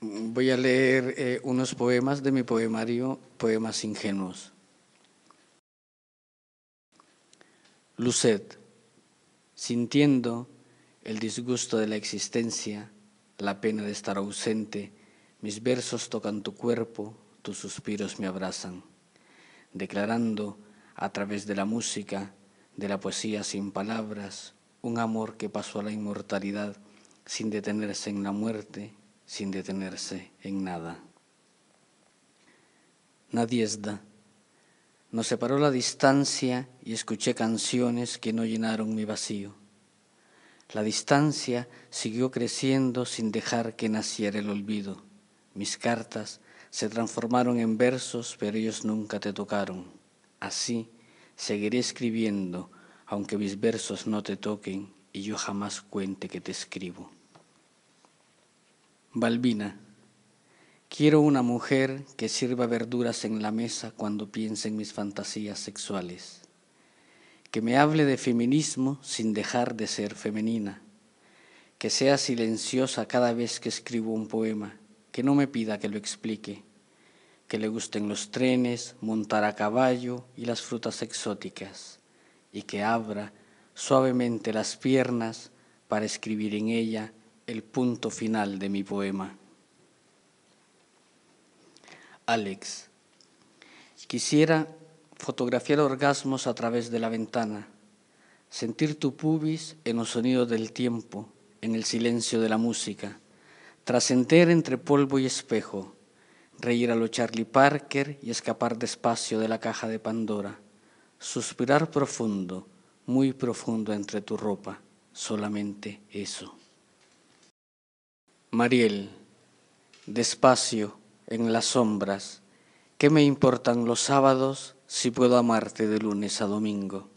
Voy a leer eh, unos poemas de mi poemario Poemas Ingenuos. Lucet, sintiendo el disgusto de la existencia, la pena de estar ausente, mis versos tocan tu cuerpo, tus suspiros me abrazan, declarando a través de la música, de la poesía sin palabras, un amor que pasó a la inmortalidad sin detenerse en la muerte sin detenerse en nada. Nadiesda. Nos separó la distancia y escuché canciones que no llenaron mi vacío. La distancia siguió creciendo sin dejar que naciera el olvido. Mis cartas se transformaron en versos, pero ellos nunca te tocaron. Así seguiré escribiendo, aunque mis versos no te toquen y yo jamás cuente que te escribo. Balbina, quiero una mujer que sirva verduras en la mesa cuando piense en mis fantasías sexuales, que me hable de feminismo sin dejar de ser femenina, que sea silenciosa cada vez que escribo un poema, que no me pida que lo explique, que le gusten los trenes, montar a caballo y las frutas exóticas, y que abra suavemente las piernas para escribir en ella el punto final de mi poema. Alex, quisiera fotografiar orgasmos a través de la ventana, sentir tu pubis en los sonidos del tiempo, en el silencio de la música, trascender entre polvo y espejo, reír a lo Charlie Parker y escapar despacio de la caja de Pandora, suspirar profundo, muy profundo entre tu ropa, solamente eso. Mariel, despacio, en las sombras, ¿qué me importan los sábados si puedo amarte de lunes a domingo?